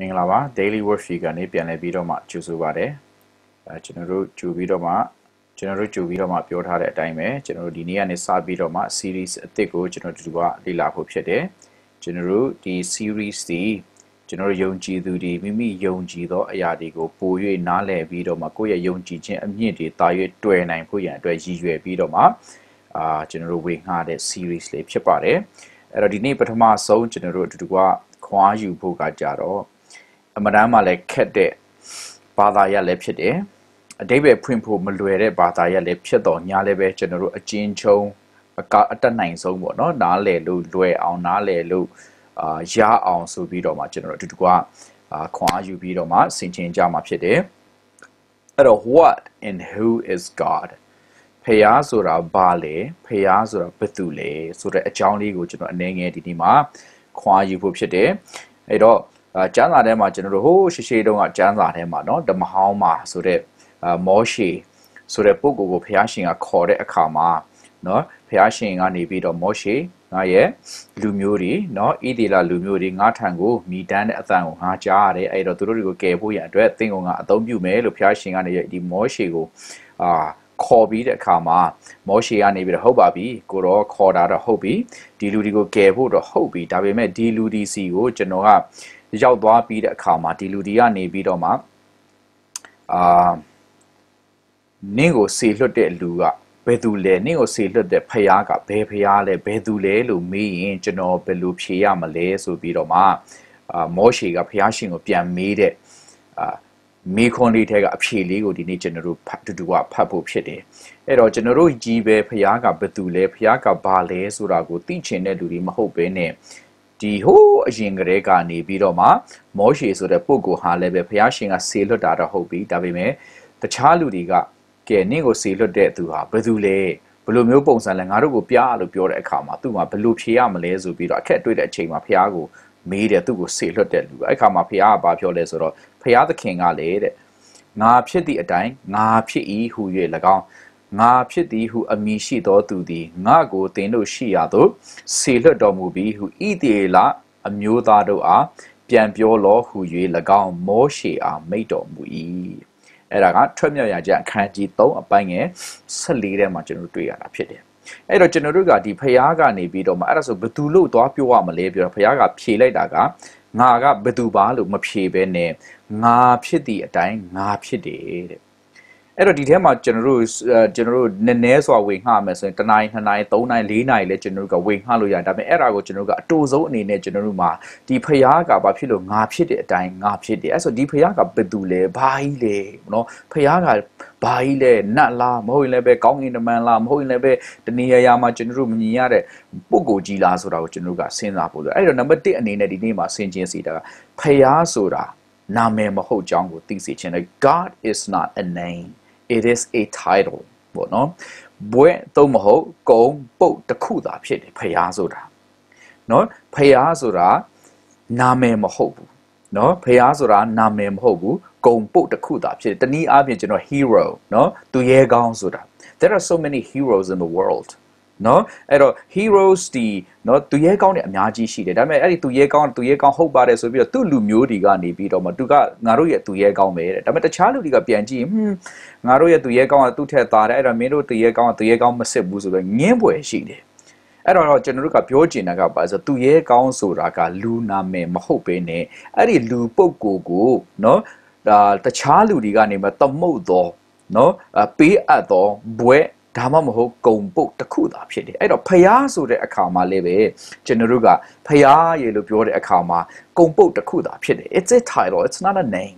မင်္ဂလာပါ daily worksheet ကနေပြန်လည်ပြီးတော့မှကြိုဆိုပါရစေအဲကျွန်တော်တို့ကြိုပြီးတော့မှကျွန်တော်တို့ကြိုပြီးတော့မှပြောထားတဲ့အတိုင်းပဲကျွန်တော်တို့ဒီနေ့ကနေစပြီးတော့မှ series အသစ်ကိုကျွန်တော်တို့ကလေ့လာဖို့ဖြစ်တယ်ကျွန်တော်တို့ဒီ series ဒီကျွန်တော်တို့ယုံကြည်သူတွေမိမိယုံကြည်သောအရာတွေကိုပို၍နားလည်ပြီးတော့မှကိုယ့်ရဲ့ယုံကြည်ခြင်းအမြင့်တွေတာ၍တွေ့နိုင်ဖို့ရန်အတွက်ရည်ရွယ်ပြီးတော့မှအာကျွန်တော်တို့ဝေငှတဲ့ series လေးဖြစ်ပါတယ်အဲ့တော့ဒီနေ့ပထမဆုံးကျွန်တော်တို့အတူတူကခွာယူဖို့ကကြတော့အမတမ်းမှလည်းခက်တဲ့ဘာသာရပ်လည်းဖြစ်တယ်အတိပ္ပယ်ဖွင့်ဖို့မလွယ်တဲ့ဘာသာရပ်လည်းဖြစ်တော့ညာလည်းပဲကျွန်တော်တို့အချင်းချုံအကအတက်နိုင်ဆုံးပေါ့နော်နားလည်လို့လွယ်အောင်နားလည်လို့အာရအောင်ဆိုပြီးတော့မှကျွန်တော်တို့အတူတကွအာခွန်အားယူပြီးတော့မှဆင်ခြင်ကြမှာဖြစ်တယ်အဲ့တော့ what and who is god ဖះဆိုတာဘာလဲဖះဆိုတာဘယ်သူလဲဆိုတဲ့အကြောင်းလေးကိုကျွန်တော်အနည်းငယ်ဒီနေ့မှာ ခွန်အားယူဖို့ဖြစ်တယ်အဲ့တော့ကျမ်းစာထဲမှာကျွန်တော်တို့ဟိုးရှေ့ရှေ့တုန်းကကျမ်းစာထဲမှာเนาะဓမ္မဟောင်းမှာဆိုတဲ့မောရှေဆိုတဲ့ပုဂ္ဂိုလ်ကိုဘုရားရှင်ကခေါ်တဲ့အခါမှာเนาะဘုရားရှင်ကနေပြီးတော့မောရှေငါရဲ့လူမျိုးတွေเนาะဣဒေလလူမျိုးတွေငါထံကိုမိတန်းတဲ့အတန်ကိုငါကြားရတယ်အဲ့တော့သူတို့တွေကိုကယ်ဖို့ရအတွက်သင်ကောင်ကအသုံးပြုမယ်လို့ဘုရားရှင်ကနေဒီမောရှေကိုအာခေါ်ပြီးတဲ့အခါမှာမောရှေကနေပြီးတော့ဟုတ်ပါပြီကိုတော့ခေါ်တာတော့ဟုတ်ပြီဒီလူတွေကိုကယ်ဖို့တော့ဟုတ်ပြီဒါပေမဲ့ဒီလူဒီစီကိုကျွန်တော်ကရောက်သွားပြီးတဲ့အခါမှာဒီလူဒီကနေပြီးတော့မှအာနင့်ကိုစေလွတ်တဲ့လူကဘယ်သူလဲနင့်ကိုစေလွတ်တဲ့ဖယားကဘယ်ဖယားလဲဘယ်သူလဲလို့မေးရင်ကျွန်တော်ဘယ်လိုဖြေရမလဲဆိုပြီးတော့မှအာမောရှေကဖယားရှင်ကိုပြန်မေးတဲ့အာမေခွန်လေးထဲကအဖြေလေးကိုဒီနေ့ကျွန်တော်တို့အတူတူကဖတ်ဖို့ဖြစ်တယ်အဲ့တော့ကျွန်တော်တို့ကြီးပဲဖယားကဘယ်သူလဲဖယားကဘာလဲဆိုတာကိုသိချင်တဲ့လူတွေမဟုတ်ဘဲနဲ့ဒီဟိုးအရင်ကတည်းကနေပြီးတော့မှမောရှေဆိုတဲ့ပုဂ္ဂိုလ်ဟာလည်းပဲဘုရားရှင်ကဆေလွတ်တာတော့ဟုတ်ပြီဒါပေမဲ့တခြားလူတွေကကဲနင့်ကိုဆေလွတ်တဲ့သူဟာဘယ်သူလဲဘလိုမျိုးပုံစံလဲငါတို့ကိုပြလို့ပြောတဲ့အခါမှာသူ့မှာဘလို့ဖြေရမလဲဆိုပြီးတော့အခက်တွေ့တဲ့အချိန်မှာဘုရားကိုမေးတယ်သူ့ကိုဆေလွတ်တဲ့လူအဲ့ခါမှာဘုရားကဘာပြောလဲဆိုတော့ဘုရားသခင်ကလေတဲ့ငါဖြစ်သည့်အတိုင်းငါဖြစ်၏ဟူ၍၎င်းငါဖြစ်သည်ဟုအမည်ရှိသောသူသည်ငါကိုသင်တို့ရှိရာသို့ဆေလွတ်တော်မူပြီးဟုဣသေလအမျိုးသားတို့အားပြန်ပြောလောဟု၍၎င်းမောရှေအားမိတ်တော်မူ၏အဲ့ဒါကထွက်မြောက်ရာကျအခန်းကြီး3အပိုင်းငယ်14ထဲမှာကျွန်တော်တွေ့ရတာ ဖြစ်တယ်အဲ့တော့ကျွန်တော်တို့ကဒီဖျားကနေပြီးတော့မှအဲ့ဒါဆိုဘသူလို့သွားပြောရမလဲပြောတော့ဖျားကဖြေလိုက်တာကငါကဘသူပါလို့မဖြေဘဲနဲ့ငါဖြစ်သည့်အတိုင်းငါဖြစ်တယ်တဲ့အဲ့တော့ဒီထဲမှာကျွန်တော်တို့ကျွန်တော်တို့နည်းနည်းစွာဝေငှမယ်ဆိုရင်တနိုင်နှစ်နိုင်သုံးနိုင်လေးနိုင်လဲကျွန်တော်တို့ကဝေငှလို့ရတယ်ဒါပေမဲ့အဲ့ဒါကိုကျွန်တော်တို့ကအတူဆုံးအနေနဲ့ကျွန်တော်တို့မှာဒီဖျားကဘာဖြစ်လို့ငါဖြစ်တဲ့အတိုင်းငါဖြစ်တယ်အဲ့ဆိုဒီဖျားကဘယ်သူလဲဘာကြီးလဲเนาะဖျားကဘာကြီးလဲနတ်လားမဟုတ်ရင်လည်းပဲကောင်းကင်တမန်လားမဟုတ်ရင်လည်းပဲတနေရာရာမှာကျွန်တော်တို့မမြင်ရတဲ့ပုဂ္ဂိုလ်ကြီးလားဆိုတာကိုကျွန်တော်တို့ကစဉ်းစားဖို့လိုအဲ့တော့နံပါတ်1အနေနဲ့ဒီနေ့မှာဆင်ခြင်စီတာကဖျားဆိုတာနာမည်မဟုတ်ကြောင်းကိုသိစေချင်တယ် God is not a name it is a title ပေါ့နော်ဘွဲ့တော့မဟုတ်ကုံပုတ်တစ်ခုသာဖြစ်တယ်ဖျားဆိုတာနော်ဖျားဆိုတာနာမည်မဟုတ်ဘူးနော်ဖျားဆိုတာနာမည်မဟုတ်ဘူးဂုံပုတ်တစ်ခုသာဖြစ်တယ်တနည်းအားဖြင့်ကျွန်တော် hero နော်သူရဲကောင်းဆိုတာ there are so many heroes in the world နော်အဲ့တော့ heroes ဒီနော်သူရဲကောင်းတွေအများကြီးရှိတယ်ဒါပေမဲ့အဲ့ဒီသူရဲကောင်းသူရဲကောင်းဟုတ်ပါတယ်ဆိုပြီးတော့သူ့လူမျိုးတွေကနေပြီးတော့မှသူကငါတို့ရဲ့သူရဲကောင်းပဲတဲ့ဒါပေမဲ့တခြားလူတွေကပြန်ကြည့်ဟွန်းငါတို့ရဲ့သူရဲကောင်းကသူ့ထက်သားတယ်အဲ့တော့မင်းတို့သူရဲကောင်းကသူရဲကောင်းမစစ်ဘူးဆိုတော့ငင်းပွယ်ရှိတယ်အဲ့တော့ကျွန်တော်တို့ကပြောချင်တာကပါဆိုသူရဲကောင်းဆိုတာကလူနာမည်မဟုတ်ဘဲနဲ့အဲ့ဒီလူပုဂ္ဂိုလ်ကိုနော်ဒါတခြားလူတွေကနေမှသမုတ်တော့နော်ပေးအပ်တော့ဘွဲ့ဒါမှမဟုတ်ကုံပုတ်တစ်ခုသာဖြစ်တယ်အဲ့တော့ဖျားဆိုတဲ့အခါမှာလည်းပဲကျွန်တော်တို့ကဖျားရေလို့ပြောတဲ့အခါမှာကုံပုတ်တစ်ခုသာဖြစ်တယ် it's a title it's not a name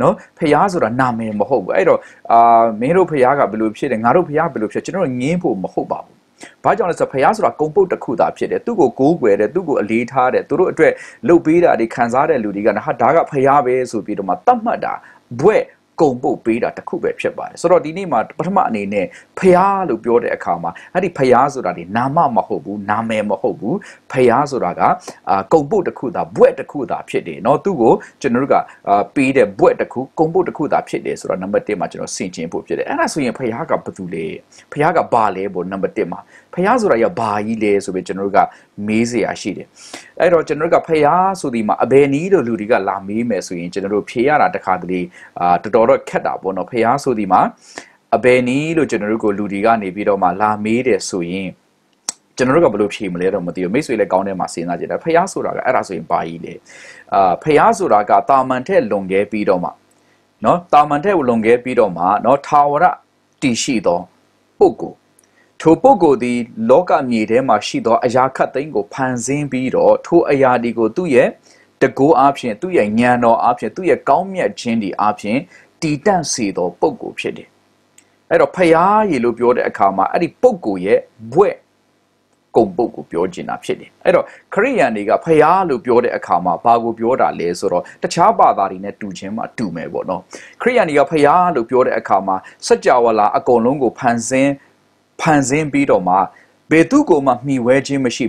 နော်ဖះဆိုတာနာမည်မဟုတ်ဘူးအဲ့တော့အာမင်းတို့ဖះကဘယ်လိုဖြစ်တယ်ငါတို့ဖះဘယ်လိုဖြစ်ကျွန်တော်တို့ငင်းဖို့မဟုတ်ပါဘူးဘာကြောင့်လဲဆိုဖះဆိုတာကုံပုတ်တစ်ခုသာဖြစ်တယ်သူ့ကိုကိုးကွယ်တယ်သူ့ကိုအလေးထားတယ်သူတို့အတွက်လှုပ်ပေးတာတွေခံစားတဲ့လူတွေကဟာဒါကဖះပဲဆိုပြီးတော့မှတတ်မှတ်တာဘွဲ့ကုန်ပုတ်ပေးတာတစ်ခုပဲဖြစ်ပါတယ်ဆိုတော့ဒီနေ့မှာပထမအနေနဲ့ဖះလို့ပြောတဲ့အခါမှာအဲ့ဒီဖះဆိုတာဒီနာမမဟုတ်ဘူးနာမည်မဟုတ်ဘူးဖះဆိုတာကကုန်ပုတ်တစ်ခုသာဘွဲ့တစ်ခုသာဖြစ်တယ်เนาะသူ့ကိုကျွန်တော်တို့ကပေးတဲ့ဘွဲ့တစ်ခုကုန်ပုတ်တစ်ခုသာဖြစ်တယ်ဆိုတော့နံပါတ်1မှာကျွန်တော်ဆင်ခြင်ဖို့ဖြစ်တယ်အဲ့ဒါဆိုရင်ဖះကဘာတူလဲဖះကဘာလဲပေါ့နံပါတ်1မှာဖះဆိုတာကဘာကြီးလဲဆိုပြီးကျွန်တော်တို့ကမေးစရာရှိတယ်အဲ့တော့ကျွန်တော်တို့ကဖះဆိုဒီမှာအဘယ်နည်းလို့လူတွေကလာမေးမယ်ဆိုရင်ကျွန်တော်တို့ဖြေရတာတခါတလေအာတော်တော်တော်တော့ခက်တာပေါ့နော်ဖះဆိုဒီမှာအဘယ်နည်းလို့ကျွန်တော်တို့ကိုလူတွေကနေပြီးတော့မှလာမေးတယ်ဆိုရင်ကျွန်တော်တို့ကဘယ်လိုဖြေမလဲတော့မသိဘူးမိတ်ဆွေလည်းကောင်းတဲ့မှာစဉ်းစားကြတယ်ဖះဆိုတာကအဲ့ဒါဆိုရင်ဘာကြီးလဲအာဖះဆိုတာကတာမန်ထက်လွန်ခဲ့ပြီးတော့မှနော်တာမန်ထက်လွန်ခဲ့ပြီးတော့မှနော်ထာဝရတည်ရှိသောပုဂ္ဂိုလ်ထိုပုဂ္ဂိုလ်သည်လောကမြေထဲမှာရှိသောအရာခတ်သိမ်းကိုဖန်ဆင်းပြီးတော့ထိုအရာဒီကိုသူ့ရဲ့တကူအားဖြင့်သူ့ရဲ့ဉာဏ်တော်အားဖြင့်သူ့ရဲ့ကောင်းမြတ်ခြင်းဒီအားဖြင့်တည်တံ့စေသော ပုဂ္ဂိုလ်ဖြစ်တယ်။အဲ့တော့ဖျားရည်လို့ပြောတဲ့အခါမှာအဲ့ဒီပုဂ္ဂိုလ်ရဲ့ဘွဲ့ကုံပုတ်ကိုပြောကျင်တာဖြစ်တယ်။အဲ့တော့ခရိယန်တွေကဖျားလို့ပြောတဲ့အခါမှာဘာကိုပြောတာလဲဆိုတော့တခြားဘာသာတွေနဲ့တူချင်းမှတူမယ်ပေါ့နော်။ခရိယန်တွေကဖျားလို့ပြောတဲ့အခါမှာစัจ java လာအကုန်လုံးကိုဖန်ဆင်းဖန်ဆင်းပြီးတော့မှဘယ်သူကိုမှမှီဝဲခြင်းမရှိ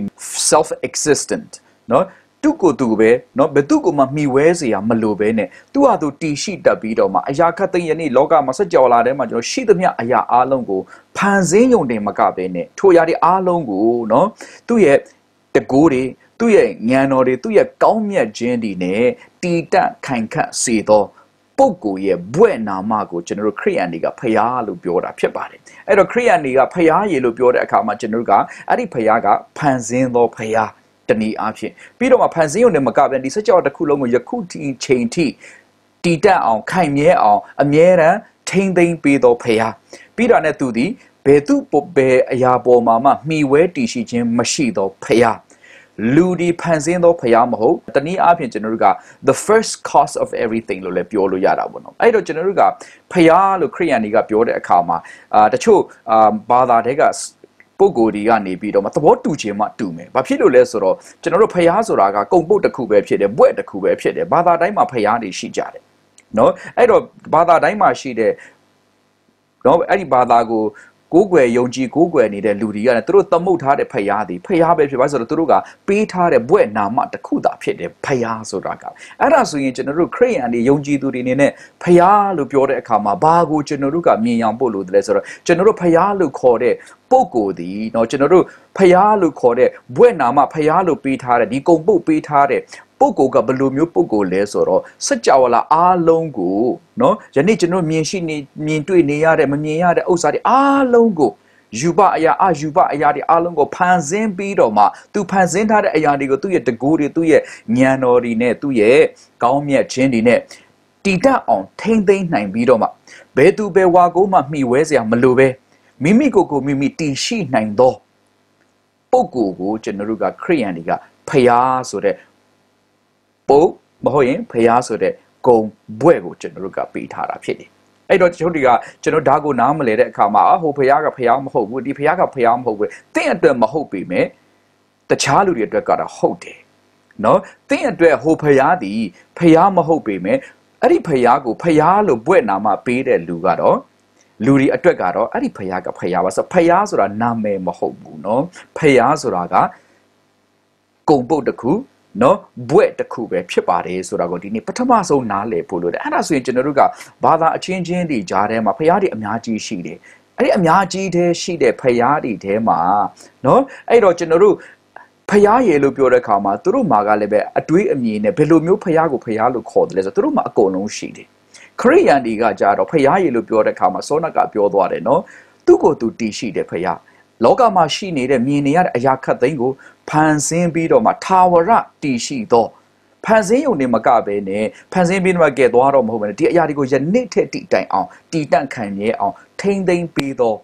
self existent နော်။သူ့ကိုယ်သူပဲเนาะဘယ်သူ့ကိုမှမှီဝဲเสียမလိုပဲနဲ့သူ့ဟာသူတီရှိတက်ပြီးတော့မှအရာခတ်သိယနေ့လောကမှာဆက်ကြော်လာတဲ့မှာကျွန်တော်ရှိသမျှအရာအားလုံးကိုဖန်ဆင်းယုံတင်မကပဲနဲ့ထိုအရာတွေအားလုံးကိုเนาะသူ့ရဲ့တကိုးတွေသူ့ရဲ့ဉာဏ်တော်တွေသူ့ရဲ့ကောင်းမြတ်ခြင်းတွေနဲ့တီတက်ခိုင်ခတ်စေသောပုဂ္ဂိုလ်ရဲ့ဘွဲ့နာမကိုကျွန်တော်တို့ခရိယန်တွေကဖယားလို့ပြောတာဖြစ်ပါတယ်အဲ့တော့ခရိယန်တွေကဖယားရေလို့ပြောတဲ့အခါမှာကျွန်တော်တို့ကအဲ့ဒီဖယားကဖန်ဆင်းသောဖယားတနည်းအားဖြင့်ပြီးတော့မှဖန်ဆင်းရုံနဲ့မကပြန်ဒီစကြောတစ်ခုလုံးကိုယခုဒီချိန်ထိတည်တတ်အောင် ခိုင်မြဲအောင် အမြဲတမ်းထိမ့်သိမ့်ပေးတော်ဖရာပြီးတာနဲ့သူသည်ဘယ်သူဘယ်အရာပေါ်မှာမှမှီဝဲတည်ရှိခြင်းမရှိတော်ဖရာလူဒီဖန်ဆင်းသောဖရားမဟုတ်တနည်းအားဖြင့်ကျွန်တော်တို့က the first cause of everything လို့လည်းပြောလို့ရတာပေါ့နော်အဲ့တော့ကျွန်တော်တို့ကဖရားလို့ခရိယန်တွေကပြောတဲ့အခါမှာအာတချို့အာဘာသာတွေကပုံကိုယ်ဒီကနေပြီးတော့မသဘောတူခြင်းမှတူမယ်။ဘာဖြစ်လို့လဲဆိုတော့ကျွန်တော်တို့ဖျားဆိုတာကကုံပုတ်တစ်ခုပဲဖြစ်တယ်၊ဘွဲ့တစ်ခုပဲဖြစ်တယ်။ဘာသာတိုင်းမှာဖျားတွေရှိကြတယ်။နော်အဲ့တော့ဘာသာတိုင်းမှာရှိတဲ့နော်အဲ့ဒီဘာသာကိုကိုးကွယ်ယုံကြည်ကိုးကွယ်နေတဲ့လူတွေကလည်းသူတို့သမုတ်ထားတဲ့ဖယားတွေဖယားပဲဖြစ်ပါဆိုတော့သူတို့ကပေးထားတဲ့ဘွဲ့နာမတစ်ခုသာဖြစ်တယ်ဖယားဆိုတာကအဲ့ဒါဆိုရင်ကျွန်တော်တို့ခရိယန်တွေယုံကြည်သူတွေအနေနဲ့ဖယားလို့ပြောတဲ့အခါမှာဘာကိုကျွန်တော်တို့ကမြင်အောင်ပို့လို့တည်းဆိုတော့ကျွန်တော်တို့ဖယားလို့ခေါ်တဲ့ပုဂ္ဂိုလ်သည်เนาะကျွန်တော်တို့ဖယားလို့ခေါ်တဲ့ဘွဲ့နာမဖယားလို့ပေးထားတဲ့ဒီကုံပုတ်ပေးထားတဲ့ပုဂ္ဂိုလ်ကဘယ်လိုမျိုးပုဂ္ဂိုလ်လဲဆိုတော့စัจ java လာအားလုံးကိုเนาะယနေ့ကျွန်တော်မြင်ရှိနေမြင်တွေ့နေရတဲ့မမြင်ရတဲ့ဥစ္စာတွေအားလုံးကိုယူပအရာအယူပအရာတွေအားလုံးကိုဖန်ဆင်းပြီးတော့မှသူဖန်ဆင်းထားတဲ့အရာတွေကိုသူ့ရဲ့တကူတွေသူ့ရဲ့ဉာဏ်တော်တွေနဲ့သူ့ရဲ့ကောင်းမြတ်ခြင်းတွေနဲ့တည်တတ်အောင်ထိမ့်သိမ့်နိုင်ပြီးတော့မှဘယ်သူဘယ်ဝါကိုမှမှီဝဲစရာမလိုပဲမိမိကိုယ်ကိုမိမိတည်ရှိနိုင်သောပုဂ္ဂိုလ်ကိုကျွန်တော်တို့ကခရိယန်တွေကဖရာဆိုတဲ့ပုတ်မဟုတ်ရင်ဖရာဆိုတဲ့ဂုံဘွဲ့ကိုကျွန်တော်တို့ကပေးထားတာဖြစ်တယ်အဲ့တော့ကျွန်တော်တို့ကကျွန်တော်ဒါကိုနားမလဲတဲ့အခါမှာဟိုဖရာကဖရာမဟုတ်ဘူးဒီဖရာကဖရာမဟုတ်ဘူးတင့်အတွက်မဟုတ်ပေမဲ့တခြားလူတွေအတွက်ကတော့ဟုတ်တယ်နော်တင့်အတွက်ဟိုဖရာသည်ဖရာမဟုတ်ပေမဲ့အဲ့ဒီဖရာကိုဖရာလို့ဘွဲ့နာမပေးတဲ့လူကတော့လူတွေအတွက်ကတော့အဲ့ဒီဖယားကဖယားပါဆိုဖယားဆိုတာနာမည်မဟုတ်ဘူးเนาะဖယားဆိုတာကကုံပုတ်တစ်ခုနော်ဘွဲ့တစ်ခုပဲဖြစ်ပါတယ်ဆိုတာကိုဒီနေ့ပထမဆုံးနားလည်ဖို့လိုတယ်အဲ့ဒါဆိုရင်ကျွန်တော်တို့ကဘာသာအချင်းချင်းတွေကြားထဲမှာဖရားတွေအများကြီးရှိတယ်အဲ့ဒီအများကြီးတဲ့ရှိတဲ့ဖရားတွေထဲမှာနော်အဲ့တော့ကျွန်တော်တို့ဖရားရေလို့ပြောတဲ့အခါမှာသူတို့မှာကလည်းပဲအတွေးအမြင်နဲ့ဘယ်လိုမျိုးဖရားကိုဖရားလို့ခေါ်တယ်လဲဆိုတော့သူတို့မှာအကုန်လုံးရှိတယ်ခရိယန်ဒီကကြတော့ဖရားရေလို့ပြောတဲ့အခါမှာစောနကပြောသွားတယ်နော်သူ့ကိုယ်သူတည်ရှိတယ်ဖရားလောကမှာရှိနေတဲ့မြင်နေရတဲ့အရာခတ်သိမ်းကိုဖန်ဆင်းပြီးတော့မှထာဝရတည်ရှိသောဖန်ဆင်းယုံနေမကပဲနဲ့ဖန်ဆင်းပြီးတော့ကဲသွားတော့မဟုတ်ပဲနဲ့ဒီအရာတွေကိုယနေ့ထက်တည်တိုင်အောင်တည်တန့်ခံရဲအောင်ထိမ့်သိမ့်ပေးသော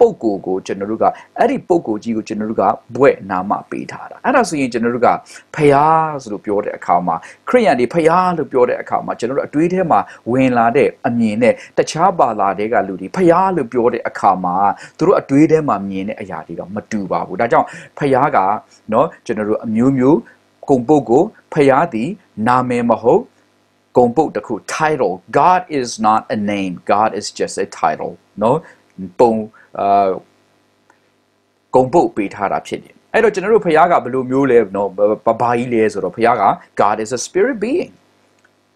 ပုံကိုကိုကျွန်တော်တို့ကအဲ့ဒီပုံကိုကြီးကိုကျွန်တော်တို့ကဘွဲ့နာမပေးထားတာအဲ့ဒါဆိုရင်ကျွန်တော်တို့ကဖယားဆိုလို့ပြောတဲ့အခါမှာခရိယန်တွေဖယားလို့ပြောတဲ့အခါမှာကျွန်တော်တို့အတွေးထဲမှာဝင်လာတဲ့အမြင်နဲ့တခြားဘာသာတွေကလူတွေဖယားလို့ပြောတဲ့အခါမှာသူတို့အတွေးထဲမှာမြင်တဲ့အရာတွေကမတူပါဘူးဒါကြောင့်ဖယားကเนาะကျွန်တော်တို့အမျိုးမျိုးကုံပုတ်ကိုဖယားသည် နာမည်မဟုတ်ကုံပုတ်တစ်ခု title God is not a name God is just a title เนาะပုံအာဂုံပုတ်ပေးထားတာဖြစ်နေအဲ့တော့ကျွန်တော်တို့ဖခင်ကဘယ်လိုမျိုးလဲနော်ဘဘာကြီးလဲဆိုတော့ဖခင်က God is a spirit being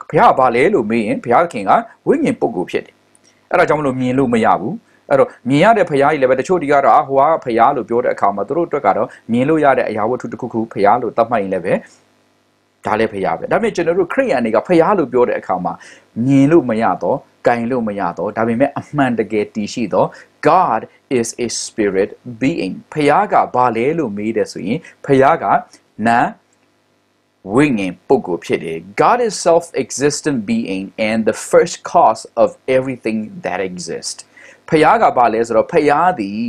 ဖခင်ကဘာလဲလို့မေးရင်ဖခင်ကဝိညာဉ်ပုဂ္ဂိုလ်ဖြစ်တယ်အဲ့ဒါကြောင့်မလို့မြင်လို့မရဘူးအဲ့တော့မြင်ရတဲ့ဖရားကြီးလည်းပဲတချို့ဒီကတော့ဟိုကဖရားလို့ပြောတဲ့အခါမှာသူတို့အတွက်ကတော့မြင်လို့ရတဲ့အရာဝတ္ထုတစ်ခုခုဖရားလို့သတ်မှတ်ရင်လည်းပဲဒါလည်းဖရားပဲဒါပေမဲ့ကျွန်တော်တို့ခရိယန်တွေကဖရားလို့ပြောတဲ့အခါမှာမြင်လို့မရတော့ကင်လို့မရတော့ဒါပေမဲ့အမှန်တကယ်တည်ရှိတော့ God is a spirit being ဖရားကဘာလဲလို့မေးတယ်ဆိုရင်ဖရားကနာဝိညာဉ်ပုဂ္ဂိုလ်ဖြစ်တယ် God is self-existent being and the first cause of everything that exists ဖရားကဘာလဲဆိုတော့ဖရားသည်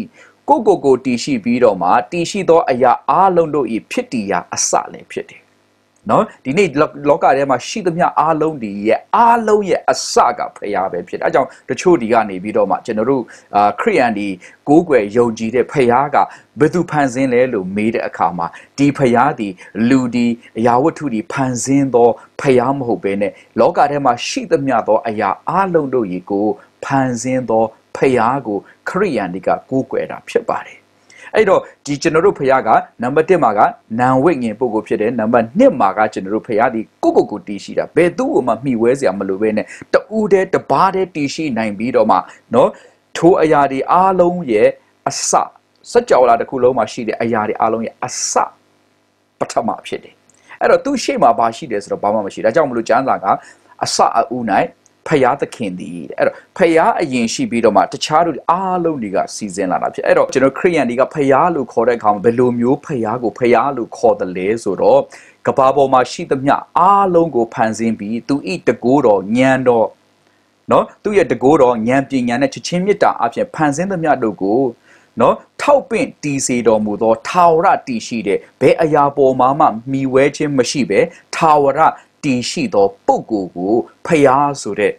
ကိုကိုကိုတည်ရှိပြီးတော့မှတည်ရှိသော အရာအလုံးတို့၏ဖြစ်တည်ရာအစလည်းဖြစ်တယ်နော်ဒီနေ့လောကထဲမှာရှိသမျှအားလုံးဒီရဲ့အားလုံးရဲ့အစကဖရာပဲဖြစ်တယ်အဲကြောင့်တချို့ဒီကနေပြီးတော့မှကျွန်တော်တို့အာခရိယန်ဒီကိုးကွယ်ယုံကြည်တဲ့ဖရာကဘယ်သူဖန်ဆင်းလဲလို့မေးတဲ့အခါမှာဒီဖရာဒီလူဒီအရာဝတ္ထုဒီဖန်ဆင်းသောဖရာမဟုတ်ဘဲနဲ့လောကထဲမှာရှိသမျှသောအရာအားလုံးတို့ရေကိုဖန်ဆင်းသောဖရာကိုခရိယန်ဒီကကိုးကွယ်တာဖြစ်ပါတယ်အဲ့တော့ဒီကျွန်တော်တို့ဖခင်ကနံပါတ်1မှာကနံဝိငင်ပုဂ္ဂိုလ်ဖြစ်တယ်နံပါတ်2မှာကကျွန်တော်တို့ဖခင်ဒီကိုကိုကိုတီးရှိတာဘယ်သူ့ကိုမှမှီဝဲစရာမလိုဘဲနဲ့တူးတဲ့တပါးတဲ့တီးရှိနိုင်ပြီးတော့မှနော်ထိုးအရာတွေအားလုံးရဲ့အစစัจ java လာတစ်ခုလုံးမှာရှိတဲ့အရာတွေအားလုံးရဲ့အစပထမဖြစ်တယ်အဲ့တော့သူ့ရှေ့မှာဘာရှိတယ်ဆိုတော့ဘာမှမရှိဒါကြောင့်မလို့ကျမ်းစာကအစအဦး၌ဖယားသခင်သည်အဲ့တော့ဖယားအရင်ရှိပြီးတော့မှတခြားလူအားလုံးတွေကစီစဉ်လာတာဖြစ်အဲ့တော့ကျွန်တော်ခရိယန်တွေကဖယားလို့ခေါ်တဲ့အခါမှာဘယ်လိုမျိုးဖယားကိုဖယားလို့ခေါ်တယ်လဲဆိုတော့ကဘာပေါ်မှာရှိသမျှအားလုံးကိုဖန်ဆင်းပြီးသူဤတကိုးတော်ညံတော်နော်သူရဲ့တကိုးတော်ဉာဏ်ပညာနဲ့ချက်ချင်းမြတ်တာအပြင်ဖန်ဆင်းသမျှတို့ကိုနော်ထောက်ပင့်တည်စေတော်မူသောထာဝရတည်ရှိတဲ့ဘဲအရာပေါ်မှာမှမိဝဲခြင်းမရှိပဲထာဝရတည်ရှိသော ပုဂ္ဂိုလ်ကိုဖျားဆိုတဲ့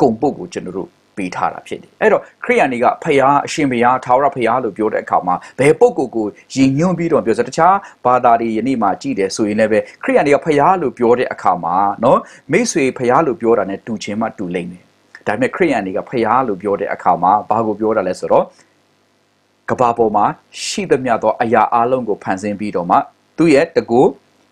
ဂုံပုဂ္ဂိုလ်ကျွန်တော်တို့ပေးထားတာဖြစ်တယ်အဲ့တော့ခရိယန်တွေကဖျားအရှင်ဘုရားထာဝရဖျားလို့ပြောတဲ့အခါမှာဘယ်ပုဂ္ဂိုလ်ကိုရည်ညွှန်းပြီးတော့ပြောဆိုတခြားဘာသာတွေယနေ့မှာကြည့်တယ်ဆိုရင်လည်းပဲခရိယန်တွေကဖျားလို့ပြောတဲ့အခါမှာနော်မိတ်ဆွေဖျားလို့ပြောတာ ਨੇ တူချင်းမှတူလိမ့်မယ်ဒါပေမဲ့ခရိယန်တွေကဖျားလို့ပြောတဲ့အခါမှာဘာကိုပြောတာလဲဆိုတော့ကဘာပေါ်မှာရှိသမျှသောအရာအလုံးကိုဖန်ဆင်းပြီးတော့မှသူ့ရဲ့တကူ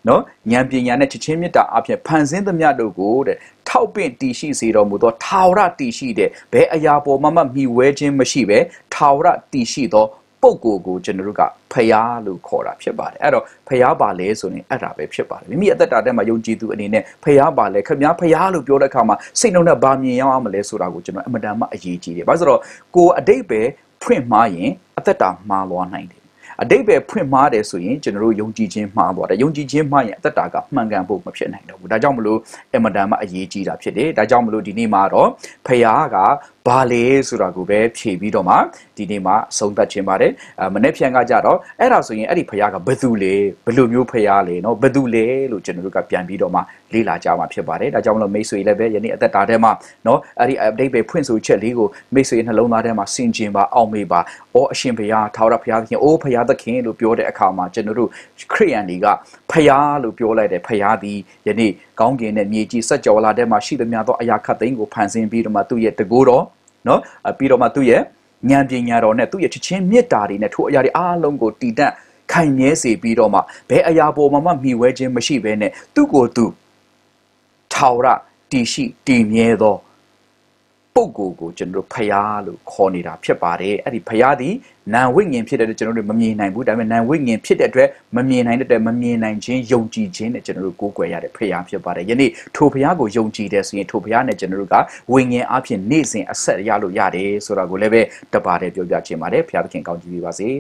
နော်ဉာဏ်ပညာနဲ့ချက်ချင်းမြတ်တာအပြင်ဖန်ဆင်းသမျှတို့ကိုတဲ့ထောက်ပင့်တည်ရှိစေတော်မူသောထာဝရတည်ရှိတဲ့ဘယ်အရာပေါ်မှမမှီဝဲခြင်းမရှိပဲထာဝရတည်ရှိသော ပုဂ္ဂိုလ်ကိုကျွန်တော်တို့ကဖျားလို့ခေါ်တာဖြစ်ပါတယ်အဲ့တော့ဖျားပါလဲဆိုရင်အဲ့ဒါပဲဖြစ်ပါတယ်မိမိအသက်တာထဲမှာယုံကြည်သူအနေနဲ့ဖျားပါလဲခင်ဗျားဖျားလို့ပြောတဲ့အခါမှာစိတ်နှုတ်နဲ့ဘာမြင်ရအောင်မလဲဆိုတာကိုကျွန်တော်အမတန်မှအရေးကြီးတယ်ဘာလို့ဆိုတော့ကိုအတိတ်ပဲဖွင့်မှားရင်အသက်တာမှားလွားနိုင်တယ်အတိတ်ပဲဖွင့်မှားတယ်ဆိုရင်ကျွန်တော်တို့ယုံကြည်ခြင်းမှားသွားတယ်ယုံကြည်ခြင်းမှားရင်အသက်တာကမှန်ကန်ဖို့မဖြစ်နိုင်တော့ဘူးဒါကြောင့်မလို့အမတန်မှအရေးကြီးတာဖြစ်တယ်ဒါကြောင့်မလို့ဒီနေ့မှာတော့ဖခင်ကဘာလဲဆိုတာကိုပဲဖြေပြီးတော့မှဒီနေ့မှာဆုံးသက်ခြင်းပါတယ်မနေ့ဖြန်ကကြတော့အဲ့ဒါဆိုရင်အဲ့ဒီဖခင်ကဘယ်သူလဲဘယ်လိုမျိုးဖခင်လဲเนาะဘယ်သူလဲလို့ကျွန်တော်တို့ကပြန်ပြီးတော့မှလေ့လာကြမှာဖြစ်ပါတယ်ဒါကြောင့်မလို့မိတ်ဆွေလည်းပဲယနေ့အသက်တာထဲမှာเนาะအဲ့ဒီ update ပဲဖွင့်ဆိုချက်လေးကိုမိတ်ဆွေနှလုံးသားထဲမှာဆင်ခြင်ပါအောင်မေပါအော်အရှင်ဘုရားထာဝရဘုရားသခင်အိုးဘုရားသခင်လို့ပြောတဲ့အခါမှာကျွန်တော်တို့ခရိယန်တွေကဘုရားလို့ပြောလိုက်တယ်ဘုရားသည်ယနေ့ကောင်းကင်နဲ့မြေကြီးစัจ java လာထဲမှာရှိသမျှသောအရာခတ်သိမ်းကိုဖန်ဆင်းပြီးတော့မှသူ့ရဲ့တကိုးတော်เนาะပြီးတော့မှသူ့ရဲ့ဉာဏ်ပညာတော်နဲ့သူ့ရဲ့ချစ်ချင်းမေတ္တာတွေနဲ့ထိုအရာတွေအားလုံးကိုတည်တံ့ခိုင်မြဲစေပြီးတော့မှဘယ်အရာပေါ်မှာမှမှီဝဲခြင်းမရှိဘဲနဲ့သူ့ကိုယ်သူ့ထာဝရတည်ရှိ တည်မြဲသောပုဂ္ဂိုလ်ကိုကျွန်တော်တို့ဖရာလို့ခေါ်နေတာဖြစ်ပါတယ်အဲ့ဒီဖရာသည်နာဝိညာဉ်ဖြစ်တဲ့အတွက်ကျွန်တော်တို့မမြင်နိုင်ဘူးဒါပေမဲ့နာဝိညာဉ်ဖြစ်တဲ့အတွက်မမြင်နိုင်တဲ့အတွက်မမြင်နိုင်ခြင်းယုံကြည်ခြင်းနဲ့ကျွန်တော်တို့ကိုးကွယ်ရတဲ့ဖရာဖြစ်ပါတယ်ယနေ့ထိုဖရာကိုယုံကြည်တယ်ဆိုရင်ထိုဖရာနဲ့ကျွန်တော်တို့ကဝိညာဉ်အဖြစ်နေ့စဉ်အဆက်ရလို့ရတယ်ဆိုတာကိုလည်းပဲတပါတယ်ပြောပြခြင်းပါတယ်ဖရာသခင်ကောင်းချီးပေးပါစေ